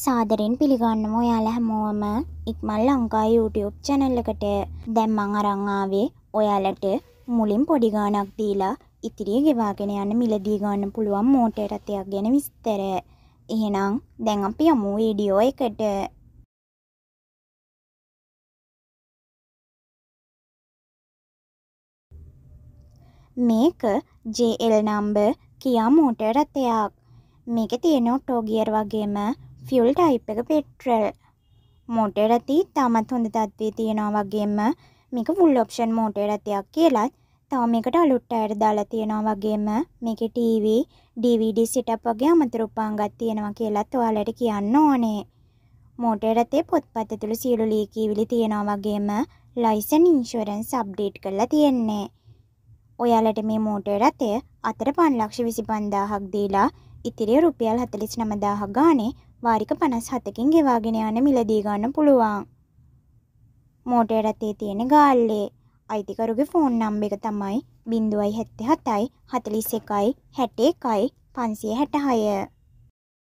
සාදරෙන් පිළිගන්නම ඔයාල හැමෝම ඉක්මල් Lanka YouTube channel එකට දැන් මං අරන් ආවේ ඔයාලට මුලින් පොඩි ගාණක් දීලා ඉතිරිය ගෙවාගෙන යන්න මිලදී ගන්න පුළුවන් මෝටර් රථයක් ගැන විස්තර. එහෙනම් දැන් අපි යමු වීඩියෝ එකට. මේක JL number කියා මෝටර් රථයක්. මේකේ තියෙන ඔටෝ ගියර් වගේම ෆියල් ටයිප් එක පෙට්‍රල් මෝටර් ඇති තාමත් හොඳ තත්ත්වයේ තියෙනවා වගේම මේක ෆුල් ඔප්ෂන් මෝටර් ඇතියක් කියලා තව මේකට අලුත් අයට දාලා තියෙනවා වගේම මේකේ TV DVD setup වගේ අමතර උපාංගක් තියෙනවා කියලාත් ඔයාලට කියන්න ඕනේ. මෝටර් රටේ පොත්පත් ඇතුළු සියලු ලියකියවිලි තියෙනවා වගේම ලයිසන් ඉන්ෂුරන්ස් අප්ඩේට් කරලා තියෙන්නේ. ඔයාලට මේ මෝටර් රටය අතර 5 ලක්ෂ 25000ක් දීලා ඉතිරි රුපියල් 49000 ගානේ වාරික 57කින් ගෙවාගෙන යන මිලදී ගන්න පුළුවන්. මෝටර් රථයේ තියෙන ගාල්ලේ අයිතිකරුගේ ෆෝන් නම්බර එක තමයි 077යි 41යි 61යි 566.